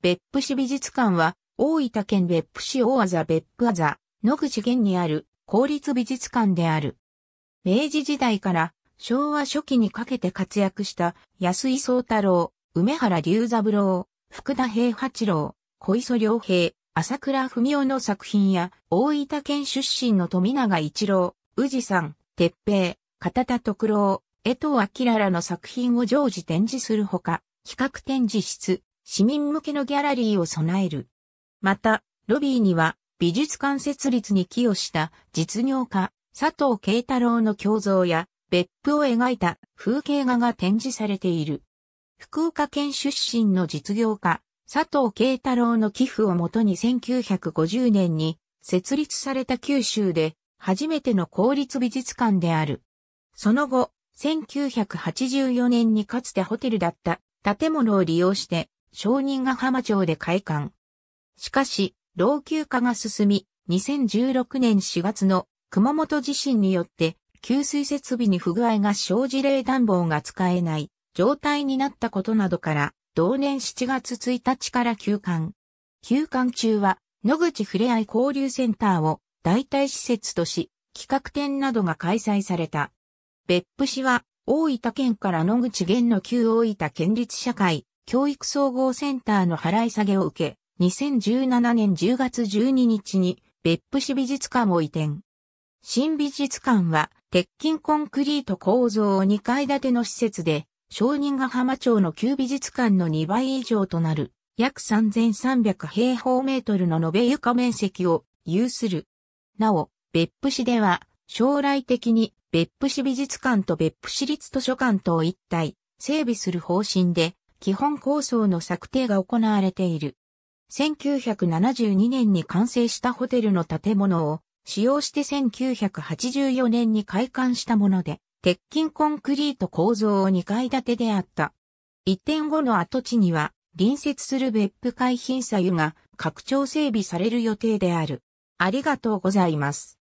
別府市美術館は、大分県別府市大字別府あ野口県にある公立美術館である。明治時代から昭和初期にかけて活躍した安井宗太郎、梅原龍三郎、福田平八郎、小磯良平、朝倉文夫の作品や、大分県出身の富永一郎、宇治さん、鉄平、片田徳郎、江藤明らの作品を常時展示するほか、企画展示室、市民向けのギャラリーを備える。また、ロビーには美術館設立に寄与した実業家佐藤慶太郎の胸像や別府を描いた風景画が展示されている。福岡県出身の実業家佐藤慶太郎の寄付をもとに1950年に設立された九州で初めての公立美術館である。その後、1984年にかつてホテルだった建物を利用して承認が浜町で開館。しかし、老朽化が進み、2016年4月の熊本地震によって給水設備に不具合が生じ冷暖房が使えない状態になったことなどから、同年7月1日から休館。休館中は、野口ふれあい交流センターを代替施設とし、企画展などが開催された。別府市は、大分県から野口県の旧大分県立社会教育総合センターの払い下げを受け、2017年10月12日に別府市美術館を移転。新美術館は鉄筋コンクリート構造2階建ての施設で、承認が浜町の旧美術館の2倍以上となる約3300平方メートルの延べ床面積を有する。なお、別府市では将来的に別府市美術館と別府市立図書館とを一体整備する方針で、基本構想の策定が行われている。1972年に完成したホテルの建物を使用して1984年に開館したもので、鉄筋コンクリート構造を2階建てであった。移転後の跡地には隣接する別府海浜左右が拡張整備される予定である。ありがとうございます。